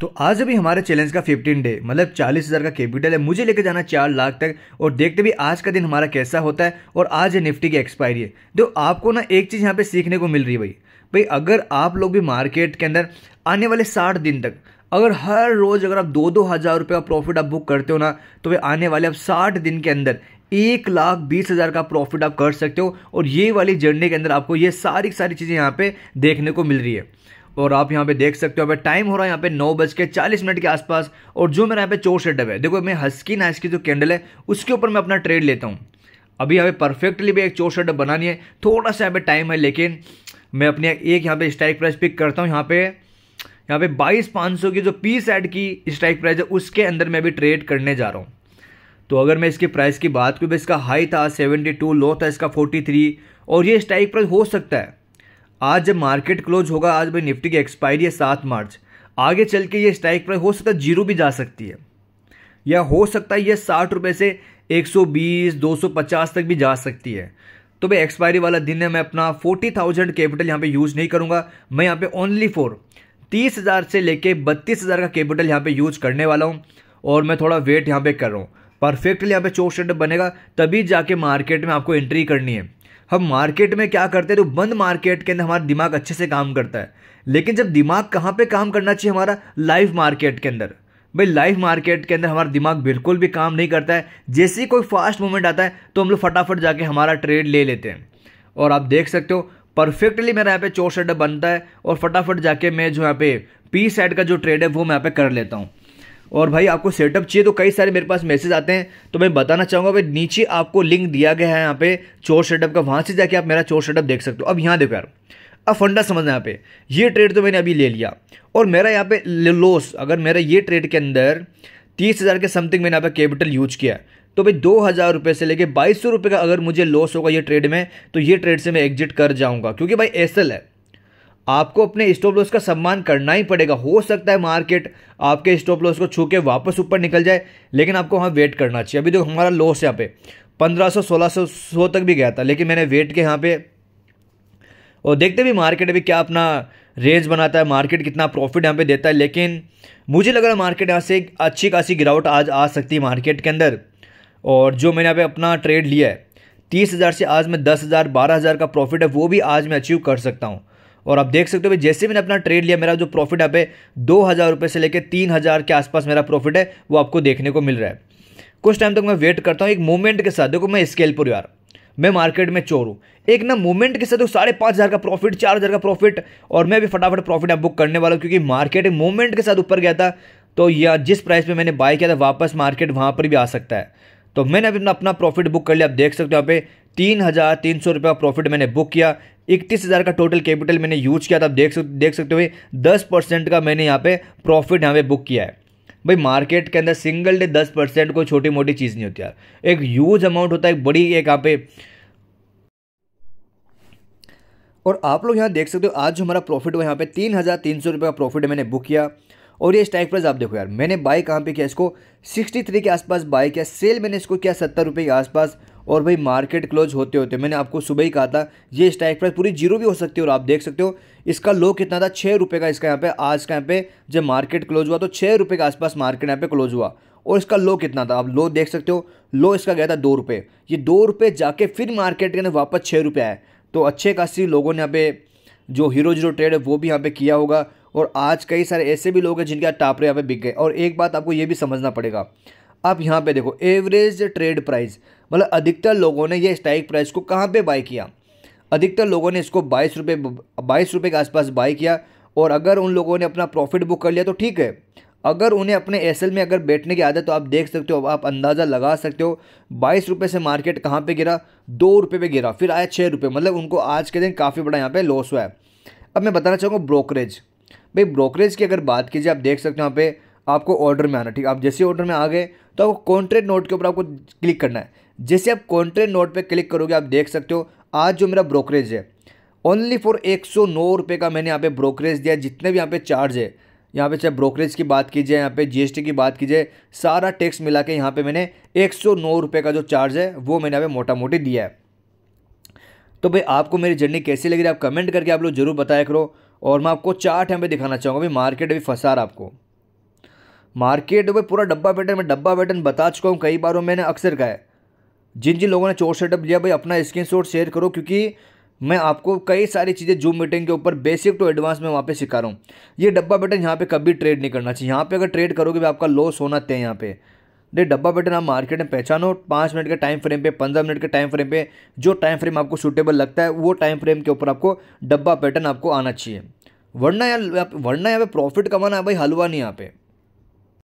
तो आज भी हमारे चैलेंज का 15 डे मतलब 40,000 का कैपिटल है मुझे लेकर जाना चार लाख तक और देखते भी आज का दिन हमारा कैसा होता है और आज है निफ्टी की एक्सपायरी है तो आपको ना एक चीज़ यहाँ पे सीखने को मिल रही है भाई भाई अगर आप लोग भी मार्केट के अंदर आने वाले साठ दिन तक अगर हर रोज़ अगर आप दो दो हज़ार रुपये का प्रॉफिट आप बुक करते हो ना तो भाई आने वाले आप साठ दिन के अंदर एक लाख बीस हज़ार का प्रॉफिट आप कर सकते हो और ये वाली जर्नी के अंदर आपको ये सारी सारी चीज़ें यहाँ पे देखने को मिल रही है और आप यहाँ पे देख सकते हो अभी टाइम हो रहा है यहाँ पे नौ बज के चालीस मिनट के आसपास और जो मेरा यहाँ पे चोर सेटअप है देखो मैं हस्की नाइस की जो कैंडल है उसके ऊपर मैं अपना ट्रेड लेता हूँ अभी यहाँ पे परफेक्टली भी एक चोर सेटअप बनानी है थोड़ा सा यहाँ पे टाइम है लेकिन मैं अपने एक यहाँ पे स्ट्राइक प्राइस पिक करता हूँ यहाँ पे यहाँ पे बाईस पाँच सौ की जो पीस एड की स्ट्राइक प्राइस है उसके अंदर मैं अभी ट्रेड करने जा रहा हूँ तो अगर मैं इसकी प्राइस की बात करूँ तो इसका हाई था सेवेंटी टू लो था इसका फोर्टी थ्री और ये स्ट्राइक प्राइस हो सकता है आज जब मार्केट क्लोज होगा आज भाई निफ्टी की एक्सपायरी है सात मार्च आगे चल के ये स्ट्राइक प्राइस हो सकता है जीरो भी जा सकती है या हो सकता है ये साठ रुपये से एक सौ बीस दो सौ पचास तक भी जा सकती है तो भाई एक्सपायरी वाला दिन है मैं अपना फोर्टी थाउजेंड कैपिटल यहाँ पे यूज़ नहीं करूँगा मैं यहाँ पे ओनली फोर तीस हज़ार से लेके हजार का कैपिटल यहाँ पे यूज़ करने वाला हूँ और मैं थोड़ा वेट यहाँ पे कर रहा हूँ परफेक्टली यहाँ पे चोक सेटअप बनेगा तभी जाके मार्केट में आपको एंट्री करनी है हम मार्केट में क्या करते हैं तो बंद मार्केट के अंदर हमारा दिमाग अच्छे से काम करता है लेकिन जब दिमाग कहाँ पे काम करना चाहिए हमारा लाइव मार्केट के अंदर भाई लाइव मार्केट के अंदर हमारा दिमाग बिल्कुल भी काम नहीं करता है जैसे ही कोई फास्ट मूवमेंट आता है तो हम लोग फटाफट जाके हमारा ट्रेड ले लेते हैं और आप देख सकते हो परफेक्टली मेरा यहाँ पे चौसठ बनता है और फटाफट जाके मैं जो यहाँ पे पी साइड का जो ट्रेड है वो मैं यहाँ पे कर लेता हूँ और भाई आपको सेटअप चाहिए तो कई सारे मेरे पास मैसेज आते हैं तो मैं बताना चाहूँगा भाई नीचे आपको लिंक दिया गया है यहाँ पे चोर सेटअप का वहाँ से जाके आप मेरा चोर सेटअप देख सकते हो अब यहाँ देखो यार अब फंडा समझना यहाँ पे ये ट्रेड तो मैंने अभी ले लिया और मेरा यहाँ पे लॉस अगर मेरा ये ट्रेड के अंदर तीस हज़ार के समथिंग मैंने यहाँ पे कैपिटल यूज किया तो भाई दो हज़ार रुपये से लेके बाईस सौ रुपये का अगर मुझे लॉस होगा ये ट्रेड में तो ये ट्रेड से मैं एग्जिट कर जाऊँगा क्योंकि भाई एसल है आपको अपने स्टॉप लॉस का सम्मान करना ही पड़ेगा हो सकता है मार्केट आपके स्टॉप लॉस को छू के वापस ऊपर निकल जाए लेकिन आपको वहाँ वेट करना चाहिए अभी देखो हमारा लॉस यहाँ पे पंद्रह सौ सौ तक भी गया था लेकिन मैंने वेट के यहाँ पे और देखते भी मार्केट अभी क्या अपना रेंज बनाता है मार्केट कितना प्रॉफिट यहाँ पे देता है लेकिन मुझे लग रहा है मार्केट यहाँ से अच्छी खासी गिरावट आज आ सकती है मार्केट के अंदर और जो मैंने यहाँ पे अपना ट्रेड लिया है तीस हज़ार से आज मैं दस हज़ार बारह हज़ार का प्रॉफिट है वो भी आज मैं अचीव कर सकता हूँ और आप देख सकते हो जैसे मैंने अपना ट्रेड लिया मेरा जो प्रॉफिट आप है दो हज़ार रुपये से लेकर तीन हज़ार के आसपास मेरा प्रॉफिट है वो आपको देखने को मिल रहा है कुछ टाइम तक मैं वेट करता हूँ एक मूवमेंट के साथ देखो मैं स्केल पर यार मैं मार्केट में चोर हूँ एक ना मूवमेंट के साथ तो साढ़े पाँच हज़ार का प्रॉफिट चार हज़ार का प्रॉफिट और मैं भी फटाफट प्रॉफिट आप बुक करने वाला हूँ क्योंकि मार्केट मूवमेंट के साथ ऊपर गया था तो या जिस प्राइस पे मैंने बाय किया था वापस मार्केट वहाँ पर भी आ सकता है तो मैंने अभी अपना अपना प्रॉफिट बुक कर लिया आप देख सकते हो यहाँ पे तीन हज़ार तीन सौ रुपये का प्रॉफिट मैंने बुक किया इकतीस हज़ार का टोटल कैपिटल मैंने यूज किया था आप देख देख सकते हुए दस परसेंट का मैंने यहाँ पे प्रॉफिट यहाँ पे बुक किया है भाई मार्केट के अंदर सिंगल डे दस परसेंट कोई छोटी मोटी चीज़ नहीं होती यार एक ह्यूज अमाउंट होता है एक बड़ी एक यहाँ पे और आप लोग यहाँ देख सकते हो आज जो हमारा प्रॉफिट हुआ यहाँ पे तीन हज़ार तीन सौ रुपये का प्रॉफिट मैंने बुक किया और ये स्टाइक प्राइस आप देखो यार मैंने बाय कहाँ पे किया इसको सिक्सटी थ्री के आसपास बाय किया सेल मैंने इसको किया सत्तर रुपये के आसपास और भाई मार्केट क्लोज होते होते मैंने आपको सुबह ही कहा था ये स्ट्राइक प्राइस पूरी जीरो भी हो सकती है और आप देख सकते हो इसका लो कितना था छः रुपये का इसका यहाँ पे आज का यहाँ पे जब मार्केट क्लोज हुआ तो छः रुपये के आसपास मार्केट यहाँ पे क्लोज हुआ और इसका लो कितना था आप लो देख सकते हो लो इसका गया था दो रुपये ये दो रुपये जाके फिर मार्केट के अंदर वापस छः रुपये आए तो अच्छे खासी लोगों ने यहाँ पे जो हीरो जीरो ट्रेड है वो भी यहाँ पे किया होगा और आज कई सारे ऐसे भी लोग हैं जिनके टापरे यहाँ पे बिक गए और एक बात आपको ये भी समझना पड़ेगा आप यहाँ पे देखो एवरेज ट्रेड प्राइस मतलब अधिकतर लोगों ने यह स्ट्राइक प्राइस को कहाँ पे बाई किया अधिकतर लोगों ने इसको बाईस रुपये बाईस रुपये के आसपास बाई किया और अगर उन लोगों ने अपना प्रॉफिट बुक कर लिया तो ठीक है अगर उन्हें अपने एस में अगर बैठने की आदत तो आप देख सकते हो आप अंदाज़ा लगा सकते हो बाईस रुपये से मार्केट कहाँ पे गिरा दो रुपये पर गिरा फिर आया छः रुपये मतलब उनको आज के दिन काफ़ी बड़ा यहाँ पर लॉस हुआ है अब मैं बताना चाहूँगा ब्रोकरेज भाई ब्रोकरेज की अगर बात कीजिए आप देख सकते हो यहाँ पे आपको ऑर्डर में आना ठीक आप जैसे ऑर्डर में आ गए तो आपको कॉन्ट्रैक्ट नोट के ऊपर आपको क्लिक करना है जैसे आप कॉन्ट्रेक्ट नोट पे क्लिक करोगे आप देख सकते हो आज जो मेरा ब्रोकरेज है ओनली फॉर एक सौ नौ रुपये का मैंने यहाँ पे ब्रोकरेज दिया जितने भी यहाँ पे चार्ज है यहाँ पे चाहे ब्रोकरेज की बात कीजिए यहाँ पे जीएसटी की बात कीजिए सारा टैक्स मिला के यहाँ पे मैंने एक सौ नौ रुपये का जो चार्ज है वो मैंने यहाँ पे मोटा मोटी दिया है तो भाई आपको मेरी जर्नी कैसी लगी रही है आप कमेंट करके आप लोग जरूर बताया करो और मैं आपको चार्ट यहाँ पे दिखाना चाहूँगा भाई मार्केट अभी फंसा रहा आपको मार्केट भाई पूरा डब्बा पैटर्न मैं डब्बा पैटर्न बता चुका हूँ कई बार मैंने अक्सर कहा है जिन जिन लोगों ने चोर सेटअप लिया भाई अपना स्क्रीन शेयर करो क्योंकि मैं आपको कई सारी चीज़ें जूम मीटिंग के ऊपर बेसिक टू एडवांस में वहाँ पे सिखा रहा हूँ ये डब्बा बटन यहाँ पे कभी ट्रेड नहीं करना चाहिए यहाँ पे अगर ट्रेड करोगे भी आपका लॉस होना तय यहाँ पे दे डब्बा पैटर्न आप मार्केट में पहचानो पाँच मिनट के टाइम फ्रेम पे पंद्रह मिनट के टाइम फ्रेम पे जो टाइम फ्रेम आपको सूटेबल लगता है वो टाइम फ्रेम के ऊपर आपको डब्बा पैटर्न आपको आना चाहिए वरना यार वरना यहाँ पर प्रॉफिट कमाना है भाई हलवा नहीं यहाँ पर